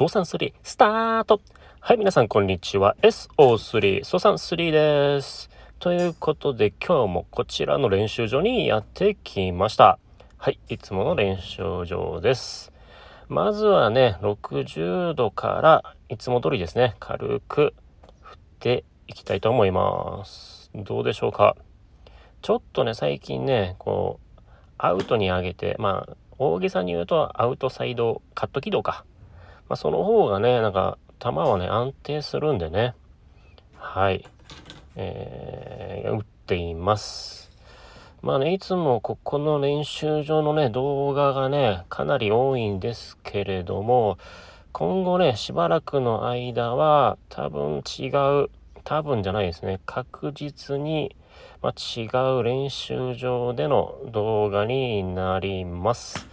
ソー3、スタートはい、皆さんこんにちは。SO3、ソー3です。ということで、今日もこちらの練習場にやってきました。はい、いつもの練習場です。まずはね、60度からいつも通りですね、軽く振っていきたいと思います。どうでしょうかちょっとね、最近ね、こう、アウトに上げて、まあ、大げさに言うとアウトサイドカット軌道かまあ、その方がね、なんか、球はね、安定するんでね、はい、えー、打っています。まあね、いつもここの練習場のね、動画がね、かなり多いんですけれども、今後ね、しばらくの間は、多分違う、多分じゃないですね、確実に、まあ、違う練習場での動画になります。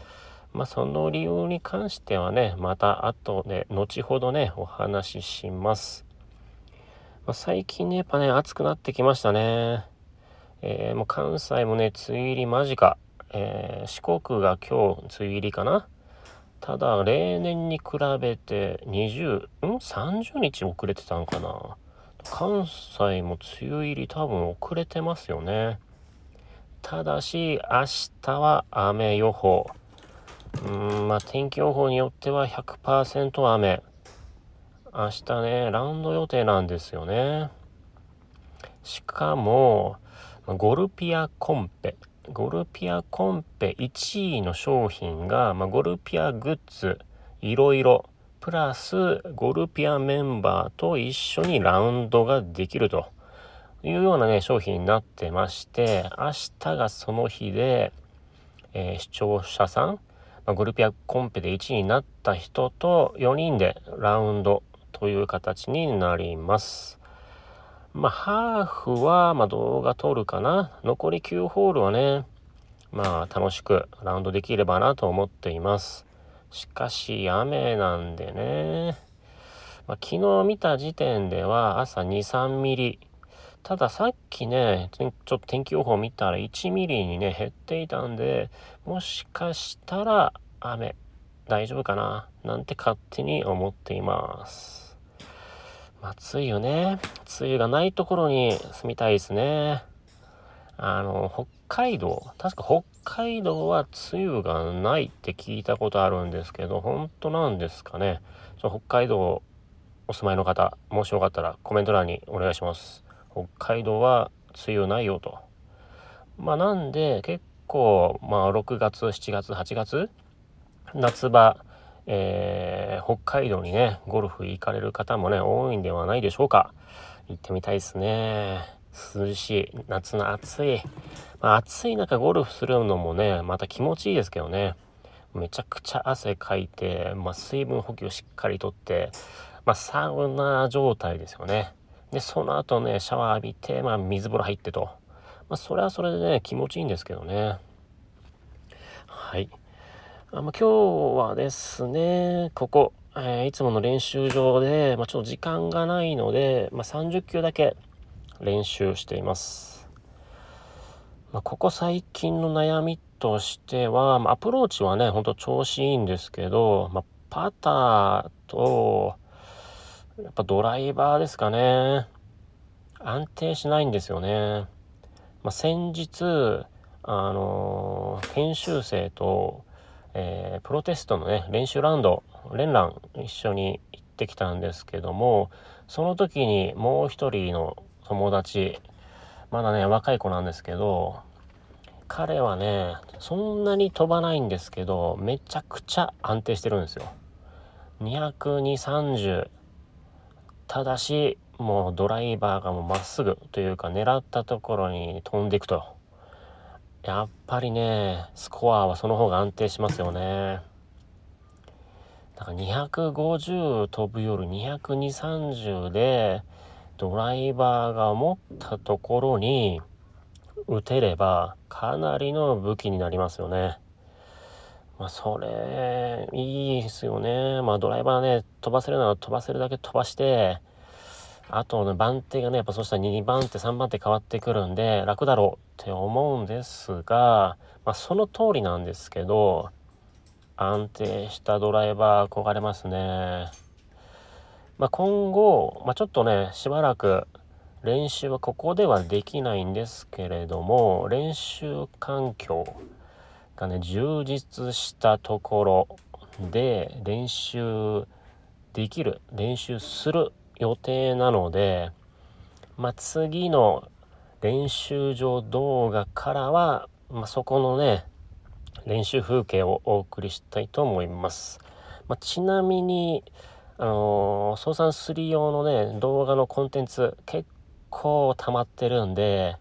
まあ、その理由に関してはね、また後で、後ほどね、お話しします。まあ、最近ね、やっぱね、暑くなってきましたね。えー、もう関西もね、梅雨入り間近。えー、四国が今日、梅雨入りかな。ただ、例年に比べて20、ん ?30 日遅れてたんかな。関西も梅雨入り多分遅れてますよね。ただし、明日は雨予報。うん、まあ、天気予報によっては100%雨。明日ね、ラウンド予定なんですよね。しかも、ゴルピアコンペ。ゴルピアコンペ1位の商品が、まあ、ゴルピアグッズ、いろいろ、プラスゴルピアメンバーと一緒にラウンドができるというようなね、商品になってまして、明日がその日で、えー、視聴者さんまあ、グループやコンペで1位になった人と4人でラウンドという形になります。まあ、ハーフは、ま動画撮るかな。残り9ホールはね、まあ、楽しくラウンドできればなと思っています。しかし、雨なんでね。まあ、昨日見た時点では朝2、3ミリたださっきね、ちょっと天気予報見たら1ミリにね、減っていたんで、もしかしたら雨、大丈夫かななんて勝手に思っています。まあ、梅雨ね。梅雨がないところに住みたいですね。あの、北海道、確か北海道は梅雨がないって聞いたことあるんですけど、本当なんですかね。北海道お住まいの方、もしよかったらコメント欄にお願いします。北海道は梅雨ないよと。まあ、なんで結構、まあ、6月7月8月夏場、えー、北海道にねゴルフ行かれる方もね多いんではないでしょうか行ってみたいですね涼しい夏の暑い、まあ、暑い中ゴルフするのもねまた気持ちいいですけどねめちゃくちゃ汗かいて、まあ、水分補給しっかりとって、まあ、サウナ状態ですよねで、その後ね、シャワー浴びて、まあ、水風呂入ってと。まあ、それはそれでね、気持ちいいんですけどね。はい。あまあ、今日はですね、ここ、えー、いつもの練習場で、まあ、ちょっと時間がないので、まあ、30球だけ練習しています。まあ、ここ最近の悩みとしては、まあ、アプローチはね、ほんと調子いいんですけど、まあ、パターと、やっぱドライバーですかね。安定しないんですよね。まあ、先日、あのー、研修生と、えー、プロテストのね、練習ラウンド、連ラン一緒に行ってきたんですけども、その時にもう一人の友達、まだね、若い子なんですけど、彼はね、そんなに飛ばないんですけど、めちゃくちゃ安定してるんですよ。2 0 0 30、ただし、もうドライバーがもうまっすぐというか狙ったところに飛んでいくと。やっぱりね、スコアはその方が安定しますよね。だから250飛ぶより220、30でドライバーが持ったところに打てればかなりの武器になりますよね。まあ、それ、いいですよね。まあ、ドライバーね、飛ばせるなら飛ばせるだけ飛ばして、あとね、番手がね、やっぱそうしたら2番手、3番手変わってくるんで、楽だろうって思うんですが、まあ、その通りなんですけど、安定したドライバー憧れますね。まあ、今後、まあ、ちょっとね、しばらく練習はここではできないんですけれども、練習環境、がね充実したところで練習できる練習する予定なので、まあ、次の練習場動画からは、まあ、そこのね練習風景をお送りしたいと思います、まあ、ちなみにあのー、総3用のね動画のコンテンツ結構溜まってるんで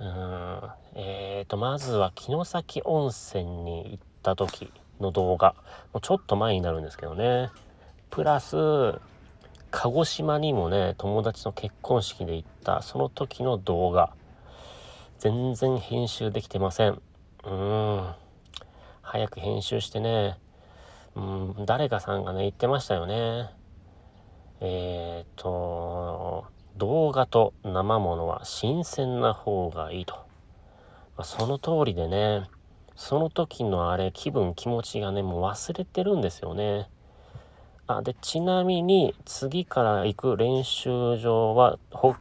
うんえーと、まずは城崎温泉に行った時の動画。もうちょっと前になるんですけどね。プラス、鹿児島にもね、友達の結婚式で行った、その時の動画。全然編集できてません。うん。早く編集してね。うん、誰かさんがね、言ってましたよね。えっ、ー、と、動画と生ものは新鮮な方がいいと。まあ、その通りでね、その時のあれ、気分、気持ちがね、もう忘れてるんですよね。あ、で、ちなみに、次から行く練習場は、北